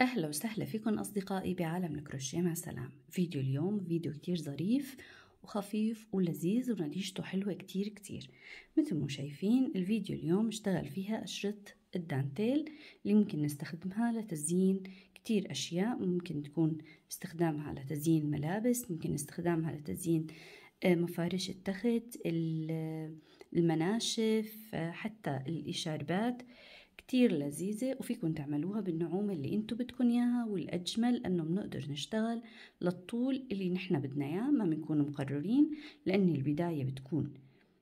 أهلا وسهلا فيكم أصدقائي بعالم الكروشيه مع سلام فيديو اليوم فيديو كتير ظريف وخفيف ولذيذ ونتيجته حلوة كتير كتير مثل ما شايفين الفيديو اليوم اشتغل فيها أشرط الدانتيل اللي ممكن نستخدمها لتزيين كتير أشياء ممكن تكون استخدامها لتزيين ملابس ممكن استخدامها لتزيين آه، مفارش التخت المناشف آه، حتى الإشاربات كتير لذيذة وفيكن تعملوها بالنعومة اللي انتو بدكن ياها والأجمل انه بنقدر نشتغل للطول اللي نحنا بدنا اياه ما بنكون مقررين لأن البداية بتكون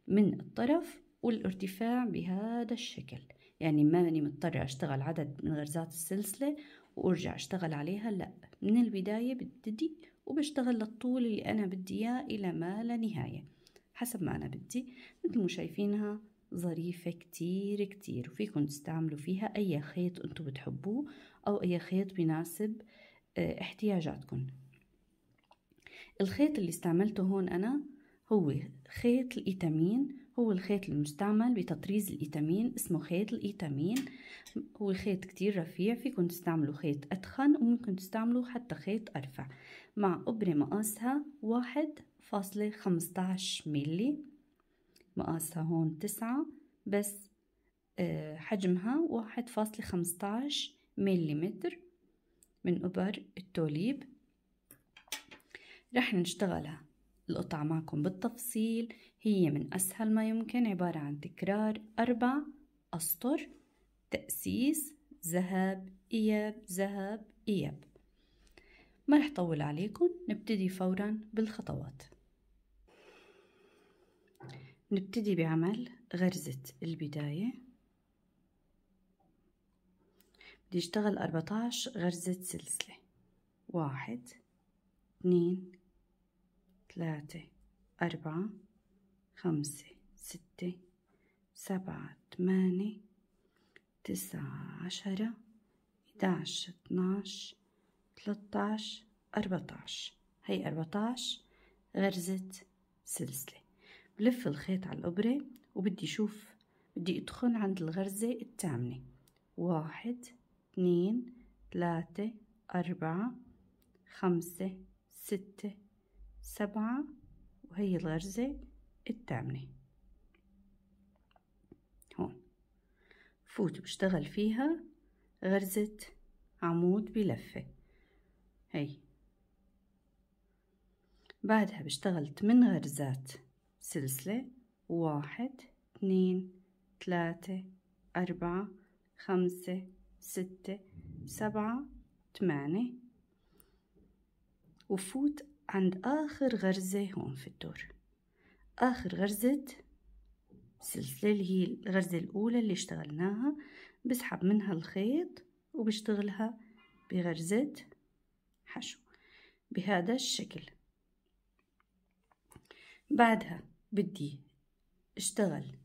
من الطرف والارتفاع بهذا الشكل يعني ماني مضطرة أشتغل عدد من غرزات السلسلة وأرجع أشتغل عليها لا من البداية ببتدي وبشتغل للطول اللي أنا بدي إياه إلى ما لا نهاية حسب ما أنا بدي مثل ما شايفينها ظريفة كتير كتير وفيكم تستعملوا فيها أي خيط أنتوا بتحبوه أو أي خيط بناسب آه، احتياجاتكم الخيط اللي استعملته هون أنا هو خيط الإيتامين هو الخيط المستعمل بتطريز الإيتامين اسمه خيط الإيتامين هو خيط كتير رفيع فيكم تستعملوا خيط أدخن وممكن تستعملوا حتى خيط أرفع مع أبرة مقاسها واحد فاصلة خمستاعش ملي مقاسها هون تسعة بس آه، حجمها واحد فاصلة خمستاش مليمتر من إبر التوليب رح نشتغل القطعة معكم بالتفصيل هي من أسهل ما يمكن عبارة عن تكرار أربع أسطر تأسيس ذهب إياب ذهب إياب ما رح طول عليكم نبتدي فورا بالخطوات نبتدي بعمل غرزة البداية بدي اشتغل اربعة عشر غرزة سلسلة واحد اثنين ثلاثة أربعة خمسة ستة سبعة ثمانية تسعة عشرة إحداش اثناش ثلاثة عشر أربعة عشر هي أربعة عشر غرزة سلسلة بلف الخيط على الإبرة وبدي شوف بدي أدخل عند الغرزة الثامنة واحد اثنين ثلاثة أربعة خمسة ستة سبعة وهي الغرزة الثامنة هون فوت بشتغل فيها غرزة عمود بلفة هي بعدها بشتغل 8 غرزات سلسلة واحد اثنين ثلاثة أربعة خمسة ستة سبعة ثمانية وفوت عند آخر غرزة هون في الدور آخر غرزة سلسلة اللي هي الغرزة الأولى اللي اشتغلناها بسحب منها الخيط وبشتغلها بغرزة حشو بهذا الشكل بعدها بدي اشتغل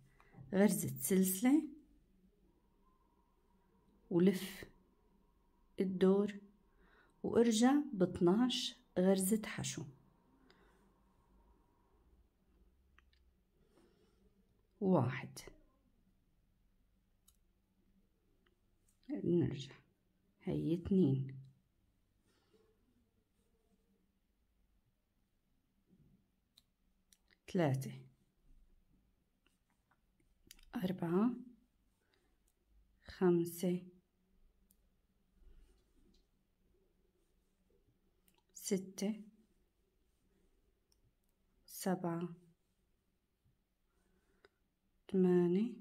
غرزة سلسلة ولف الدور وارجع 12 غرزة حشو واحد نرجع هي اثنين ثلاثة أربعة خمسة ستة سبعة ثمانية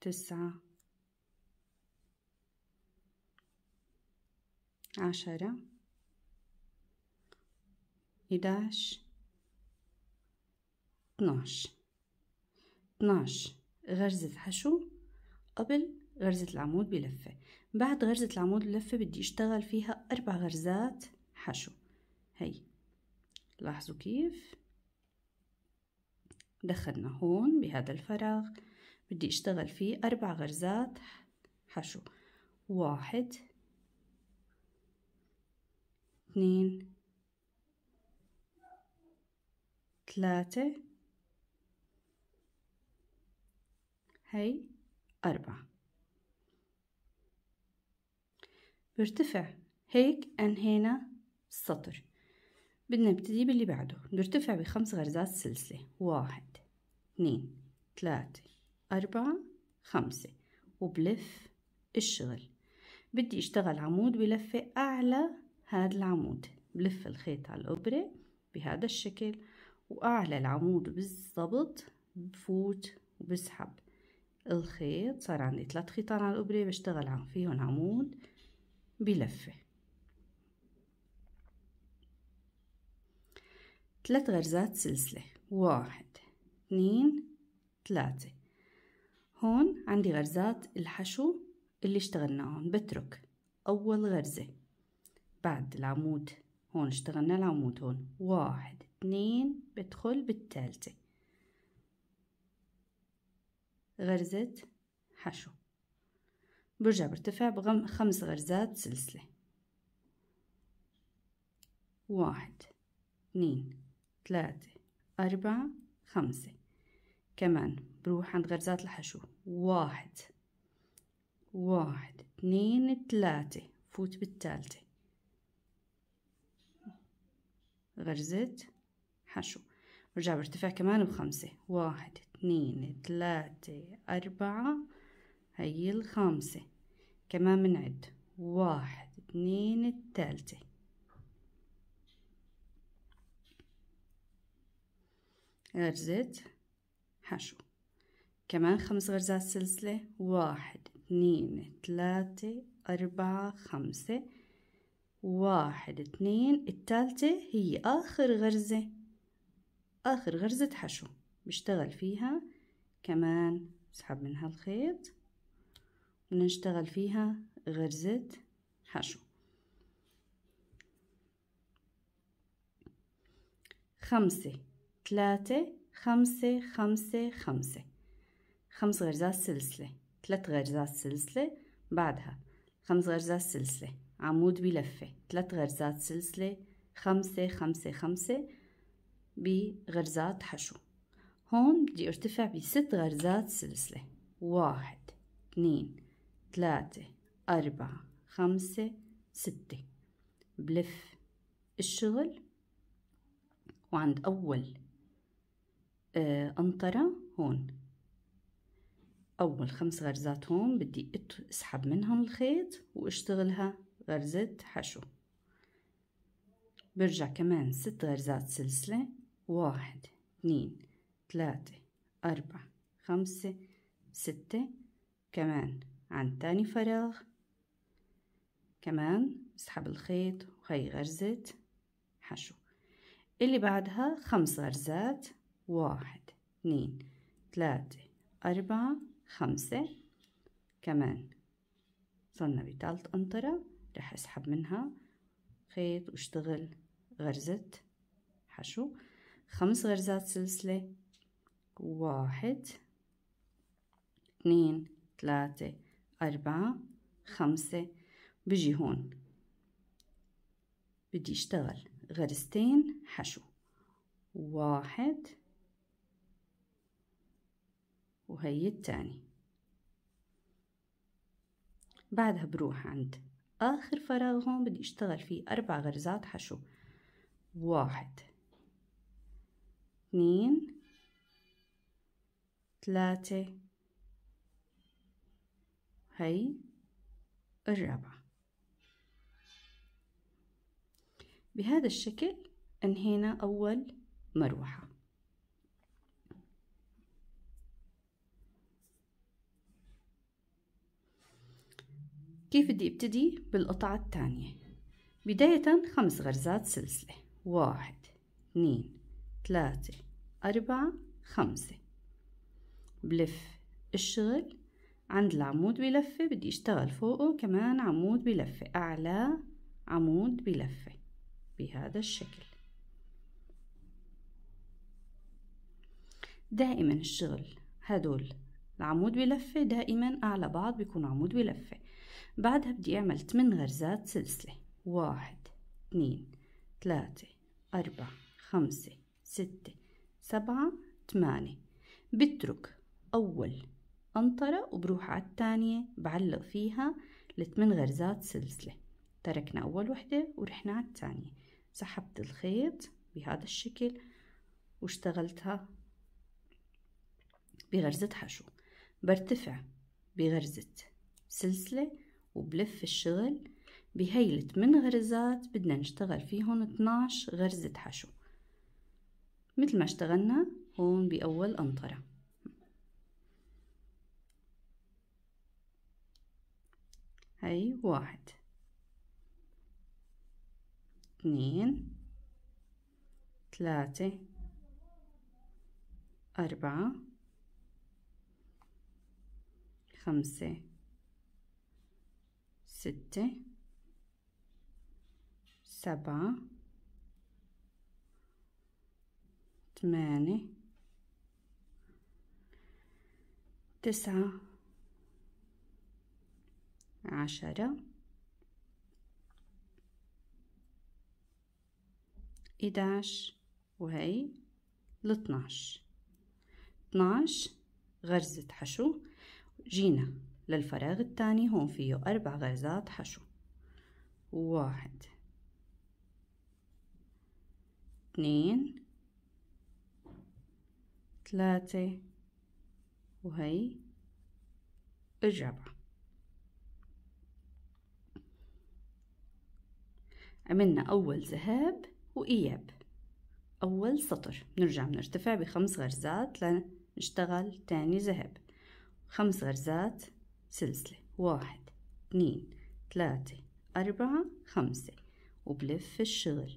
تسعة عشرة 11 12 12 غرزة حشو قبل غرزة العمود بلفة بعد غرزة العمود بلفة بدي اشتغل فيها أربع غرزات حشو هي لاحظوا كيف دخلنا هون بهذا الفراغ بدي اشتغل فيه أربع غرزات حشو واحد اثنين ثلاثة هي أربعة برتفع هيك أنهينا السطر بدنا نبتدي باللي بعده برتفع بخمس غرزات سلسلة واحد اثنين ثلاثة أربعة خمسة وبلف الشغل بدي اشتغل عمود بلفة أعلى هذا العمود بلف الخيط على الإبرة بهذا الشكل وأعلى العمود بالضبط بفوت وبسحب الخيط صار عندي ثلاث خيطان على الابره بشتغل فيهم عمود بلفه ثلاث غرزات سلسله واحد اثنين ثلاثه هون عندي غرزات الحشو اللي اشتغلناهم بترك اول غرزه بعد العمود هون اشتغلنا العمود هون واحد اتنين بدخل بالثالثه غرزة حشو برجع برتفع بغم خمس غرزات سلسلة واحد اثنين ثلاثة أربعة خمسة كمان بروح عند غرزات الحشو واحد واحد اثنين ثلاثة فوت بالثالثة غرزة حشو برجع برتفع كمان بخمسة واحد اتنين تلاتة أربعة هي الخامسة كمان بنعد واحد اتنين الثالثة غرزة حشو كمان خمس غرزات سلسلة واحد اتنين تلاتة أربعة خمسة واحد اتنين الثالثة هي آخر غرزة آخر غرزة حشو بشتغل فيها كمان بسحب منها الخيط ونشتغل فيها غرزة حشو خمسة ثلاثة خمسة خمسة خمسة خمس غرزات سلسلة ثلاث غرزات سلسلة بعدها خمس غرزات سلسلة عمود بلفة ثلاث غرزات سلسلة خمسة خمسة خمسة بغرزات حشو هون بدي ارتفع بست غرزات سلسلة واحد اثنين ثلاثة أربعة خمسة ستة بلف الشغل وعند أول آه، أنطرة قنطرة هون أول خمس غرزات هون بدي اسحب منهم الخيط واشتغلها غرزة حشو برجع كمان ست غرزات سلسلة واحد اثنين تلاتة أربعة خمسة ستة كمان عند تاني فراغ كمان بسحب الخيط وهي غرزة حشو اللي بعدها خمس غرزات واحد اثنين ثلاثة أربعة خمسة كمان صرنا بتالت قنطرة رح اسحب منها خيط واشتغل غرزة حشو خمس غرزات سلسلة واحد اثنين ثلاثة أربعة خمسة بجي هون بدي اشتغل غرستين حشو واحد وهي التاني بعدها بروح عند آخر فراغ هون بدي اشتغل فيه أربع غرزات حشو واحد اثنين ثلاثة هي الرابعة بهذا الشكل انهينا أول مروحة كيف بدي ابتدي بالقطعة الثانية بداية خمس غرزات سلسلة واحد اثنين ثلاثة أربعة خمسة بلف الشغل عند العمود بلفة بدي اشتغل فوقه كمان عمود بلفة أعلى عمود بلفة بهذا الشكل دائما الشغل هدول العمود بلفة دائما أعلى بعض بيكون عمود بلفة بعدها بدي أعمل 8 غرزات سلسلة واحد اثنين ثلاثة أربعة خمسة ستة سبعة ثمانية بترك أول قنطرة وبروح على الثانية بعلق فيها لثمان غرزات سلسلة تركنا أول وحدة ورحنا على الثانية سحبت الخيط بهذا الشكل واشتغلتها بغرزة حشو برتفع بغرزة سلسلة وبلف الشغل بهي الثمان غرزات بدنا نشتغل فيهم 12 غرزة حشو مثل ما اشتغلنا هون بأول قنطرة هاي واحد اثنين ثلاثة أربعة خمسة ستة سبعة ثمانية تسعة عشرة إداش وهي لطناش اثناش غرزة حشو جينا للفراغ الثاني هون فيه أربع غرزات حشو واحد اثنين ثلاثة وهي الرابعة عملنا أول ذهاب وإياب أول سطر نرجع بنرتفع بخمس غرزات لنشتغل تاني ذهاب خمس غرزات سلسلة واحد اتنين تلاتة أربعة خمسة وبلف الشغل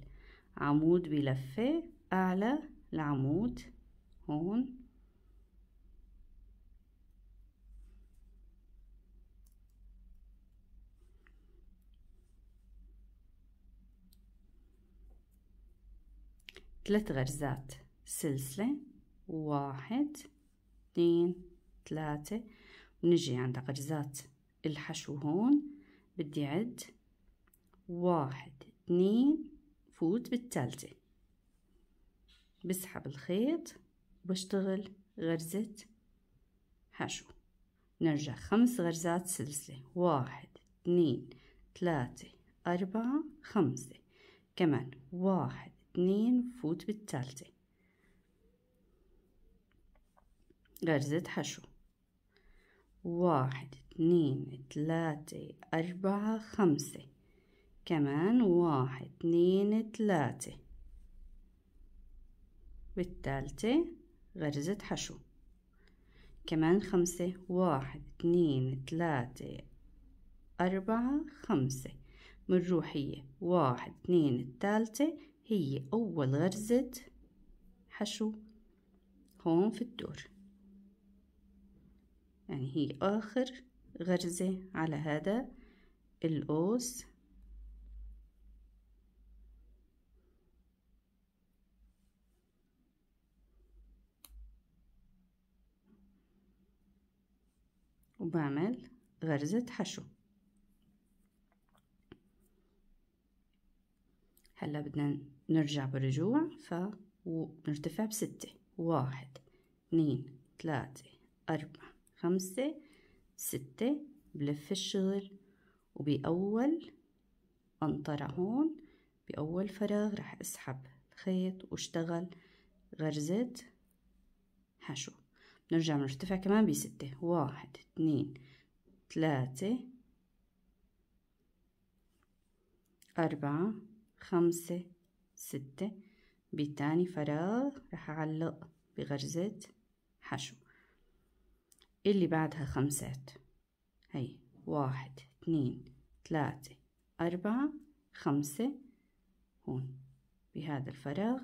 عمود بلفة أعلى العمود هون ثلاث غرزات سلسلة واحد اثنين ثلاثة ونجي عند غرزات الحشو هون بدي عد واحد اثنين فوت بالثالثة بسحب الخيط وبشتغل غرزة حشو نرجع خمس غرزات سلسلة واحد اثنين ثلاثة أربعة خمسة كمان واحد اتنين فوت بالتالتة غرزة حشو واحد اتنين تلاتة أربعة خمسة كمان واحد اتنين تلاتة بالتالتة غرزة حشو كمان خمسة واحد اتنين تلاتة أربعة خمسة من روحية واحد اتنين التالتة هي أول غرزة حشو هون في الدور يعني هي آخر غرزة على هذا القوس وبعمل غرزة حشو هلا بدنا نرجع برجوع فنرتفع بستة واحد اثنين ثلاثة أربعة خمسة ستة بلف الشغل وبأول قنطرة هون بأول فراغ رح أسحب الخيط واشتغل غرزة حشو بنرجع بنرتفع كمان بستة واحد اثنين ثلاثة أربعة خمسة ستة بالتاني فراغ راح أعلق بغرزة حشو اللي بعدها خمسات هي واحد اثنين ثلاثة أربعة خمسة هون بهذا الفراغ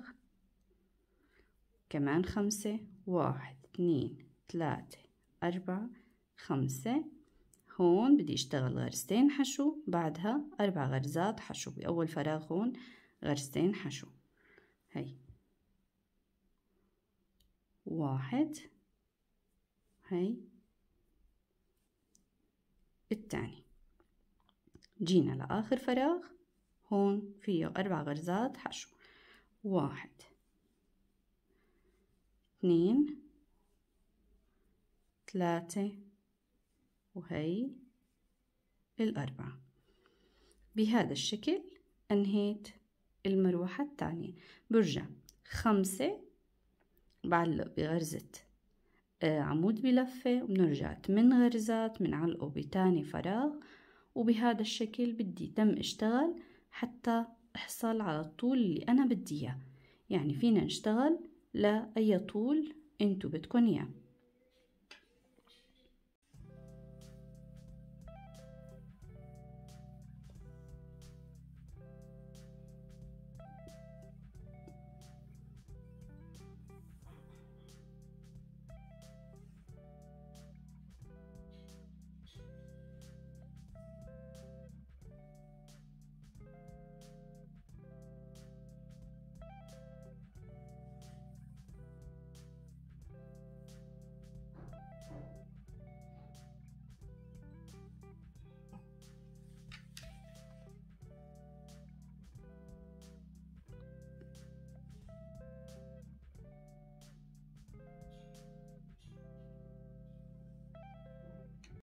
كمان خمسة واحد اثنين ثلاثة أربعة خمسة هون بدي اشتغل غرزتين حشو بعدها أربع غرزات حشو بأول فراغ هون غرزتين حشو هاي واحد هاي التاني جينا لآخر فراغ هون فيه أربع غرزات حشو واحد اثنين ثلاثة وهي الأربعة بهذا الشكل أنهيت المروحة الثانية برجع خمسة بعلق بغرزة آه، عمود بلفة وبنرجع 8 غرزات بنعلقه بتاني فراغ وبهذا الشكل بدي تم اشتغل حتى احصل على الطول اللي انا بدي اياه يعني فينا نشتغل لاي طول انتو بدكن اياه